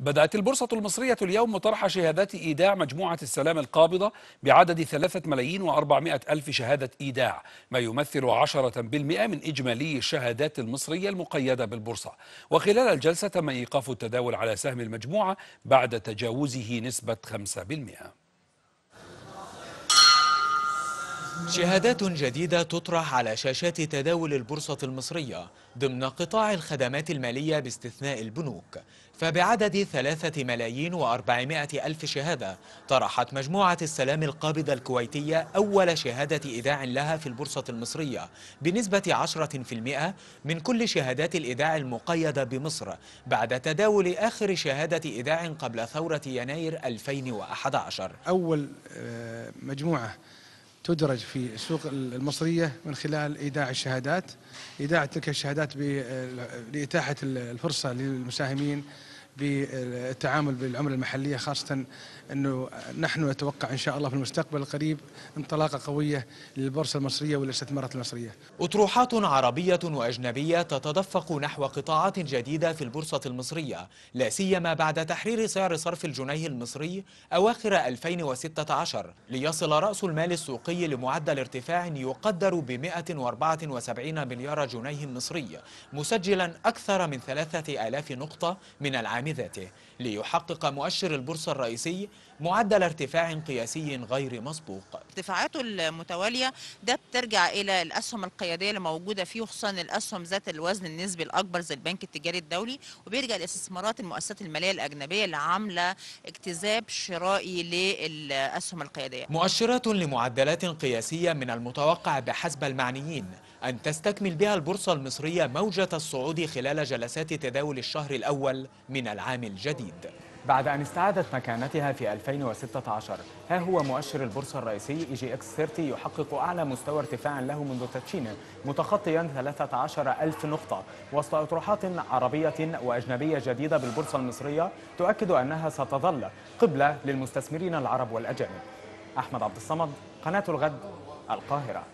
بدأت البورصة المصرية اليوم طرح شهادات إيداع مجموعة السلام القابضة بعدد 3 ملايين و400 ألف شهادة إيداع ما يمثل 10% من إجمالي الشهادات المصرية المقيدة بالبورصة وخلال الجلسة تم إيقاف التداول على سهم المجموعة بعد تجاوزه نسبة 5% شهادات جديدة تطرح على شاشات تداول البورصة المصرية ضمن قطاع الخدمات المالية باستثناء البنوك فبعدد ثلاثة ملايين وأربعمائة ألف شهادة طرحت مجموعة السلام القابضة الكويتية أول شهادة إيداع لها في البورصة المصرية بنسبة 10% من كل شهادات الإيداع المقيدة بمصر بعد تداول آخر شهادة إيداع قبل ثورة يناير 2011 أول آه، مجموعة تدرج في السوق المصرية من خلال إيداع الشهادات إيداع تلك الشهادات لإتاحة الفرصة للمساهمين بالتعامل بالعملة المحلية خاصة أنه نحن نتوقع إن شاء الله في المستقبل القريب انطلاقة قوية للبورصة المصرية والاستثمارات المصرية أطروحات عربية وأجنبية تتدفق نحو قطاعات جديدة في البورصة المصرية لا سيما بعد تحرير سعر صرف الجنيه المصري أواخر 2016 ليصل رأس المال السوقي لمعدل ارتفاع يقدر ب 174 مليار جنيه مصري مسجلا أكثر من 3000 نقطة من العام العام ذاته ليحقق مؤشر البورصة الرئيسي معدل ارتفاع قياسي غير مسبوق ارتفاعاته المتوالية ده بترجع إلى الأسهم القيادية اللي موجودة فيه وخصوصا الأسهم ذات الوزن النسبي الأكبر زي البنك التجاري الدولي وبيرجع لاستثمارات المؤسسات المالية الأجنبية اللي عاملة اكتذاب شرائي للأسهم القيادية مؤشرات لمعدلات قياسية من المتوقع بحسب المعنيين أن تستكمل بها البورصة المصرية موجة الصعود خلال جلسات تداول الشهر الأول من العام الجديد بعد أن استعادت مكانتها في 2016 ها هو مؤشر البورصة الرئيسي إي جي إكس 30 يحقق أعلى مستوى ارتفاع له منذ تدشينه متخطيا 13 ألف نقطة وسط أطروحات عربية وأجنبية جديدة بالبورصة المصرية تؤكد أنها ستظل قبلة للمستثمرين العرب والأجانب أحمد عبد الصمد قناة الغد القاهرة